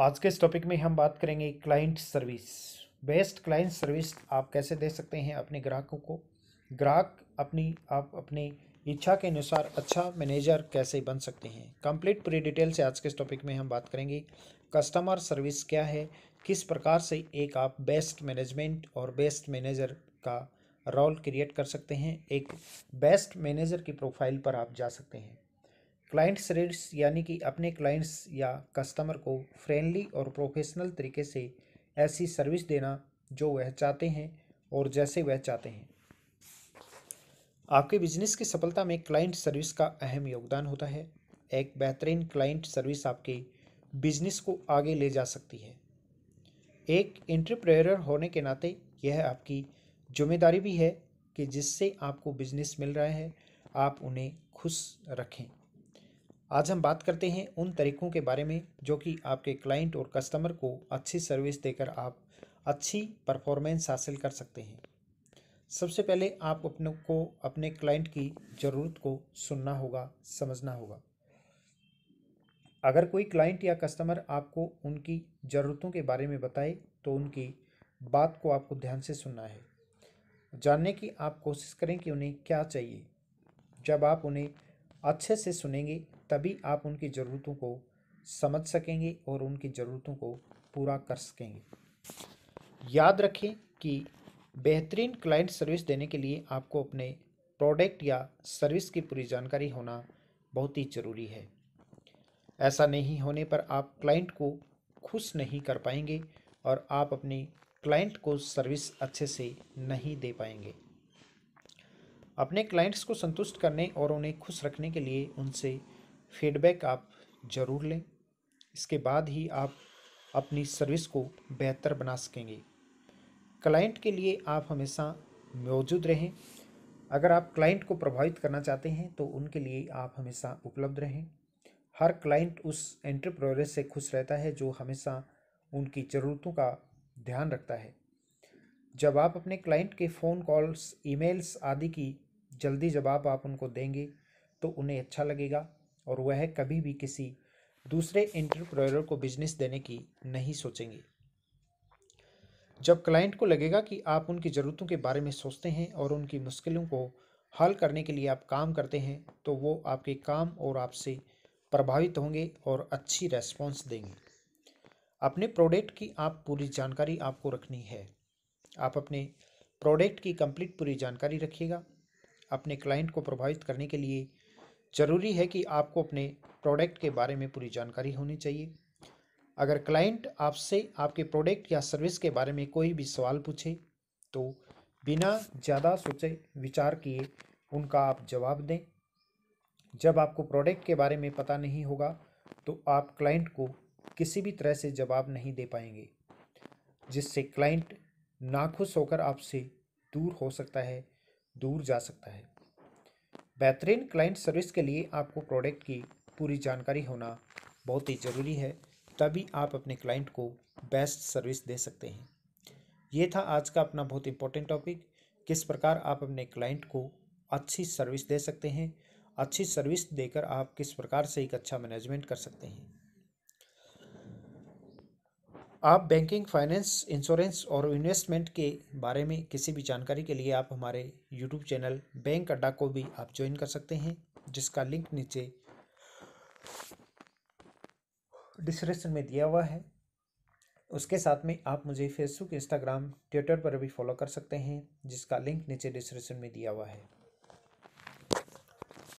आज के इस टॉपिक में हम बात करेंगे client service best client service आप कैसे दे सकते हैं अपने ग्राहकों को ग्राहक अपनी आप अपनी इच्छा के अनुसार अच्छा मैनेजर कैसे बन सकते हैं कंप्लीट पूरी डिटेल से आज के इस टॉपिक में हम बात करेंगे कस्टमर सर्विस क्या है किस प्रकार से एक आप बेस्ट मैनेजमेंट और बेस्ट मैनेजर का रोल क्रिएट कर सकते हैं एक बेस्ट मैनेजर की प्रोफाइल पर आप जा सकते हैं क्लाइंट रेट्स यानी कि अपने क्लाइंट्स या कस्टमर को फ्रेंडली और प्रोफेशनल तरीके से ऐसी सर्विस देना जो वह चाहते हैं और जैसे वह चाहते हैं आपके बिजनेस की सफलता में क्लाइंट सर्विस का अहम योगदान होता है एक बेहतरीन क्लाइंट सर्विस आपके बिजनेस को आगे ले जा सकती है एक इंटरप्रेयर होने के नाते यह आपकी जिम्मेदारी भी है कि जिससे आपको बिजनेस मिल रहा है आप उन्हें खुश रखें आज हम बात करते हैं उन तरीकों के बारे में जो कि आपके क्लाइंट और कस्टमर को अच्छी सर्विस देकर आप अच्छी परफॉर्मेंस हासिल कर सकते हैं सबसे पहले आप अपने को अपने क्लाइंट की ज़रूरत को सुनना होगा समझना होगा अगर कोई क्लाइंट या कस्टमर आपको उनकी ज़रूरतों के बारे में बताए तो उनकी बात को आपको ध्यान से सुनना है जानने की आप कोशिश करें कि उन्हें क्या चाहिए जब आप उन्हें अच्छे से सुनेंगे तभी आप उनकी ज़रूरतों को समझ सकेंगे और उनकी ज़रूरतों को पूरा कर सकेंगे याद रखें कि बेहतरीन क्लाइंट सर्विस देने के लिए आपको अपने प्रोडक्ट या सर्विस की पूरी जानकारी होना बहुत ही ज़रूरी है ऐसा नहीं होने पर आप क्लाइंट को खुश नहीं कर पाएंगे और आप अपने क्लाइंट को सर्विस अच्छे से नहीं दे पाएंगे अपने क्लाइंट्स को संतुष्ट करने और उन्हें खुश रखने के लिए उनसे फीडबैक आप ज़रूर लें इसके बाद ही आप अपनी सर्विस को बेहतर बना सकेंगे क्लाइंट के लिए आप हमेशा मौजूद रहें अगर आप क्लाइंट को प्रभावित करना चाहते हैं तो उनके लिए आप हमेशा उपलब्ध रहें हर क्लाइंट उस एंटरप्रेन्योर से खुश रहता है जो हमेशा उनकी ज़रूरतों का ध्यान रखता है जब आप अपने क्लाइंट के फ़ोन कॉल्स ईमेल्स आदि की जल्दी जवाब आप उनको देंगे तो उन्हें अच्छा लगेगा और वह कभी भी किसी दूसरे इंटरप्रेयर को बिजनेस देने की नहीं सोचेंगे जब क्लाइंट को लगेगा कि आप उनकी ज़रूरतों के बारे में सोचते हैं और उनकी मुश्किलों को हल करने के लिए आप काम करते हैं तो वो आपके काम और आपसे प्रभावित होंगे और अच्छी रेस्पॉन्स देंगे अपने प्रोडक्ट की आप पूरी जानकारी आपको रखनी है आप अपने प्रोडक्ट की कंप्लीट पूरी जानकारी रखिएगा अपने क्लाइंट को प्रभावित करने के लिए ज़रूरी है कि आपको अपने प्रोडक्ट के बारे में पूरी जानकारी होनी चाहिए अगर क्लाइंट आपसे आपके प्रोडक्ट या सर्विस के बारे में कोई भी सवाल पूछे तो बिना ज़्यादा सोचे विचार किए उनका आप जवाब दें जब आपको प्रोडक्ट के बारे में पता नहीं होगा तो आप क्लाइंट को किसी भी तरह से जवाब नहीं दे पाएंगे जिससे क्लाइंट नाखुश होकर आपसे दूर हो सकता है दूर जा सकता है बेहतरीन क्लाइंट सर्विस के लिए आपको प्रोडक्ट की पूरी जानकारी होना बहुत ही ज़रूरी है तभी आप अपने क्लाइंट को बेस्ट सर्विस दे सकते हैं ये था आज का अपना बहुत इंपॉर्टेंट टॉपिक किस प्रकार आप अपने क्लाइंट को अच्छी सर्विस दे सकते हैं अच्छी सर्विस देकर आप किस प्रकार से एक अच्छा मैनेजमेंट कर सकते हैं आप बैंकिंग फाइनेंस इंश्योरेंस और इन्वेस्टमेंट के बारे में किसी भी जानकारी के लिए आप हमारे यूट्यूब चैनल बैंक अड्डा को भी आप ज्वाइन कर सकते हैं जिसका लिंक नीचे डिस्क्रिप्शन में दिया हुआ है उसके साथ में आप मुझे फेसबुक इंस्टाग्राम ट्विटर पर भी फॉलो कर सकते हैं जिसका लिंक नीचे डिस्क्रिप्शन में दिया हुआ है